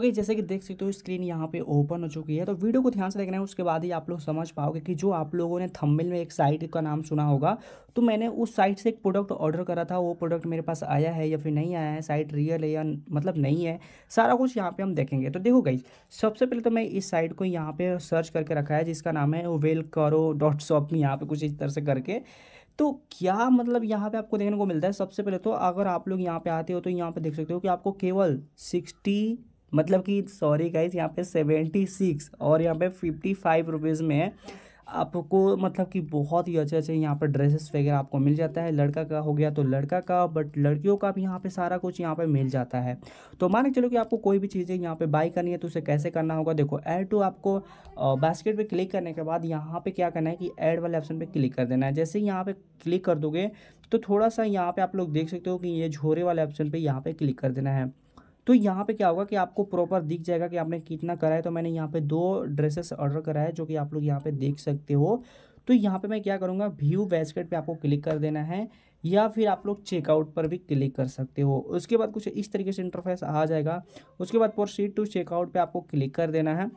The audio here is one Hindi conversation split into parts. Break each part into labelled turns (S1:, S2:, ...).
S1: ओके जैसे कि देख सकते हो स्क्रीन यहाँ पे ओपन हो चुकी है तो वीडियो को ध्यान से देखना है उसके बाद ही आप लोग समझ पाओगे कि जो आप लोगों ने थंबनेल में एक साइट का नाम सुना होगा तो मैंने उस साइट से एक प्रोडक्ट ऑर्डर करा था वो प्रोडक्ट मेरे पास आया है या फिर नहीं आया है साइट रियल है या मतलब नहीं है सारा कुछ यहाँ पर हम देखेंगे तो देखो गई सबसे पहले तो मैं इस साइट को यहाँ पर सर्च करके रखा है जिसका नाम है वेल करो डॉट शॉप में यहाँ पर कुछ इस तरह से करके तो क्या मतलब यहाँ पे आपको देखने को मिलता है सबसे पहले तो अगर आप लोग यहाँ पे आते हो तो यहाँ पे देख सकते हो कि आपको केवल सिक्सटी मतलब कि सॉरी गाइज यहाँ पे सेवेंटी सिक्स और यहाँ पे फिफ्टी फाइव रुपीज़ में आपको मतलब कि बहुत ही अच्छे अच्छे यहाँ पर ड्रेसेस वगैरह आपको मिल जाता है लड़का का हो गया तो लड़का का बट लड़कियों का भी यहाँ पे सारा कुछ यहाँ पे मिल जाता है तो मान के चलो कि आपको कोई भी चीज़ें यहाँ पे बाई करनी है तो उसे कैसे करना होगा देखो ऐड टू आपको बास्केट पे क्लिक करने के बाद यहाँ पर क्या करना है कि एड वाले ऑप्शन पर क्लिक कर देना है जैसे ही यहाँ पर क्लिक कर दोगे तो थोड़ा सा यहाँ पर आप लोग देख सकते हो कि ये झोरे वाले ऑप्शन पर यहाँ पर क्लिक कर देना है तो यहाँ पे क्या होगा कि आपको प्रॉपर दिख जाएगा कि आपने कितना करा है तो मैंने यहाँ पे दो ड्रेसेस ऑर्डर कराए जो कि आप लोग यहाँ पे देख सकते हो तो यहाँ पे मैं क्या करूँगा व्यू बैस्केट पे आपको क्लिक कर देना है या फिर आप लोग चेकआउट पर भी क्लिक कर सकते हो उसके बाद कुछ इस तरीके से इंटरफेस आ जाएगा उसके बाद प्रोसीड टू चेकआउट पर आपको क्लिक कर देना है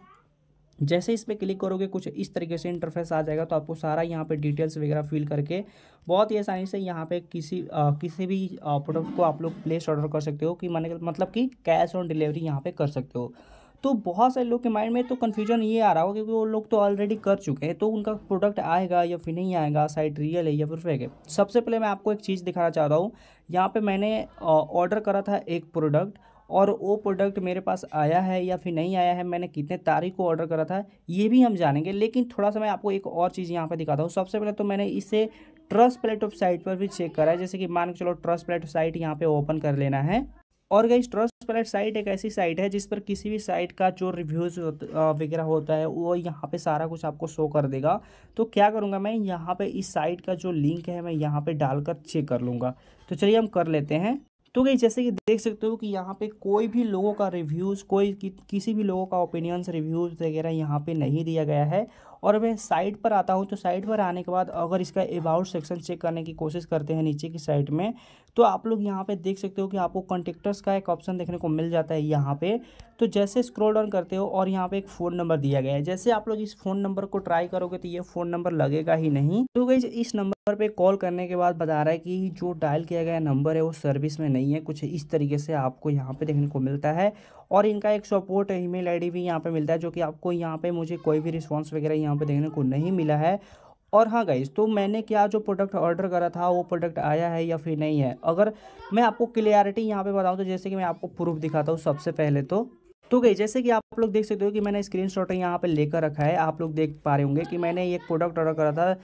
S1: जैसे इस पर क्लिक करोगे कुछ इस तरीके से इंटरफेस आ जाएगा तो आपको सारा यहाँ पे डिटेल्स वगैरह फिल करके बहुत ही आसानी से यहाँ पे किसी आ, किसी भी प्रोडक्ट को आप लोग प्लेस ऑर्डर कर सकते हो कि माने मतलब कि कैश ऑन डिलीवरी यहाँ पे कर सकते हो तो बहुत सारे लोग के माइंड में तो कन्फ्यूजन ये आ रहा होगा क्योंकि वो लोग तो ऑलरेडी कर चुके हैं तो उनका प्रोडक्ट आएगा या फिर नहीं आएगा साइट रियल है या फिर फेक है सबसे पहले मैं आपको एक चीज़ दिखाना चाह रहा हूँ यहाँ पर मैंने ऑर्डर करा था एक प्रोडक्ट और वो प्रोडक्ट मेरे पास आया है या फिर नहीं आया है मैंने कितने तारीख को ऑर्डर करा था ये भी हम जानेंगे लेकिन थोड़ा सा मैं आपको एक और चीज़ यहाँ पर दिखाता हूँ सबसे पहले तो मैंने इसे ट्रस्ट प्लेट वेबसाइट साइट पर भी चेक करा है जैसे कि मान के चलो ट्रस्ट प्लेट साइट यहाँ पर ओपन कर लेना है और गई ट्रस्ट प्लेट साइट एक ऐसी साइट है जिस पर किसी भी साइट का जो रिव्यूज़ वगैरह होता है वो यहाँ पे सारा कुछ आपको शो कर देगा तो क्या करूँगा मैं यहाँ पे इस साइट का जो लिंक है मैं यहाँ पे डालकर चेक कर लूँगा तो चलिए हम कर लेते हैं तो गई जैसे कि देख सकते हो कि यहाँ पे कोई भी लोगों का रिव्यूज़ कोई कि, किसी भी लोगों का ओपिनियंस रिव्यूज़ वगैरह यहाँ पे नहीं दिया गया है और मैं साइट पर आता हूँ तो साइट पर आने के बाद अगर इसका अबाउट सेक्शन चेक करने की कोशिश करते हैं नीचे की साइट में तो आप लोग यहाँ पे देख सकते हो कि आपको कॉन्टेक्टर्स का एक ऑप्शन देखने को मिल जाता है यहाँ पर तो जैसे स्क्रॉल डाउन करते हो और यहाँ पे एक फ़ोन नंबर दिया गया है जैसे आप लोग इस फ़ोन नंबर को ट्राई करोगे तो ये फ़ोन नंबर लगेगा ही नहीं तो गई इस नंबर पे कॉल करने के बाद बता रहा है कि जो डायल किया गया नंबर है वो सर्विस में नहीं है कुछ इस तरीके से आपको यहाँ पे देखने को मिलता है और इनका एक सपोर्ट ईमेल आईडी भी यहाँ पे मिलता है जो कि आपको यहाँ पे मुझे कोई भी रिस्पांस वगैरह यहाँ पे देखने को नहीं मिला है और हाँ गाइज तो मैंने क्या जो प्रोडक्ट ऑर्डर करा था वो प्रोडक्ट आया है या फिर नहीं है अगर मैं आपको क्लियरिटी यहाँ पे बताऊँ तो जैसे कि मैं आपको प्रूफ दिखाता हूँ सबसे पहले तो तो गई जैसे कि आप लोग देख सकते हो कि मैंने स्क्रीन शॉट यहाँ पर लेकर रखा है आप लोग देख पा रहे होंगे कि मैंने एक प्रोडक्ट ऑर्डर करा था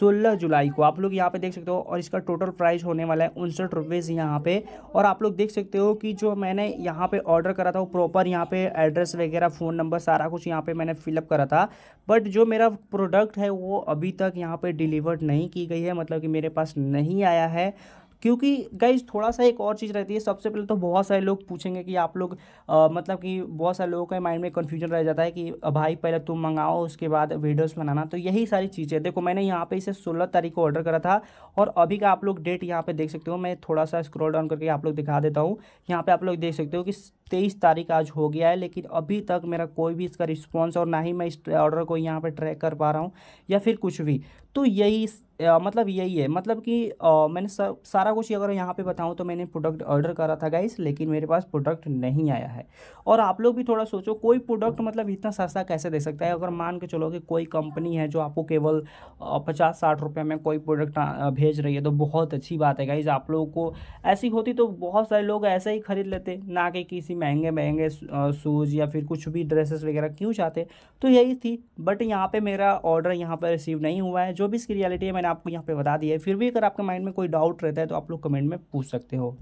S1: 16 जुलाई को आप लोग यहाँ पे देख सकते हो और इसका टोटल प्राइस होने वाला है उनसठ रुपीज़ यहाँ पे और आप लोग देख सकते हो कि जो मैंने यहाँ पे ऑर्डर करा था वो प्रॉपर यहाँ पे एड्रेस वगैरह फ़ोन नंबर सारा कुछ यहाँ पे मैंने फिलअप करा था बट जो मेरा प्रोडक्ट है वो अभी तक यहाँ पर डिलीवर नहीं की गई है मतलब कि मेरे पास नहीं आया है क्योंकि गाइज थोड़ा सा एक और चीज़ रहती है सबसे पहले तो बहुत सारे लोग पूछेंगे कि आप लोग आ, मतलब कि बहुत सारे लोगों के माइंड में कन्फ्यूजन रह जाता है कि भाई पहले तुम मंगाओ उसके बाद वीडियोस बनाना तो यही सारी चीज़ें देखो मैंने यहाँ पे इसे सोलह तारीख को ऑर्डर करा था और अभी का आप लोग डेट यहाँ पर देख सकते हो मैं थोड़ा सा स्क्रोल डाउन करके आप लोग दिखा देता हूँ यहाँ पर आप लोग देख सकते हो कि तेईस तारीख आज हो गया है लेकिन अभी तक मेरा कोई भी इसका रिस्पॉन्स और ना ही मैं इस ऑर्डर को यहाँ पर ट्रैक कर पा रहा हूँ या फिर कुछ भी तो यही आ, मतलब यही है मतलब कि आ, मैंने सा, सारा कुछ अगर यहाँ पे बताऊँ तो मैंने प्रोडक्ट ऑर्डर करा था गाइस लेकिन मेरे पास प्रोडक्ट नहीं आया है और आप लोग भी थोड़ा सोचो कोई प्रोडक्ट मतलब इतना सस्ता कैसे दे सकता है अगर मान के चलो कि कोई कंपनी है जो आपको केवल पचास साठ रुपये में कोई प्रोडक्ट भेज रही है तो बहुत अच्छी बात है गाइज़ आप लोगों को ऐसी होती तो बहुत सारे लोग ऐसे ही खरीद लेते ना कि किसी ही महंगे महंगे शूज़ या फिर कुछ भी ड्रेसेस वगैरह क्यों चाहते तो यही थी बट यहाँ पे मेरा ऑर्डर यहाँ पर रिसीव नहीं हुआ है जो भी इसकी रियलिटी है मैंने आपको यहाँ पे बता दिया है फिर भी अगर आपके माइंड में कोई डाउट रहता है तो आप लोग कमेंट में पूछ सकते हो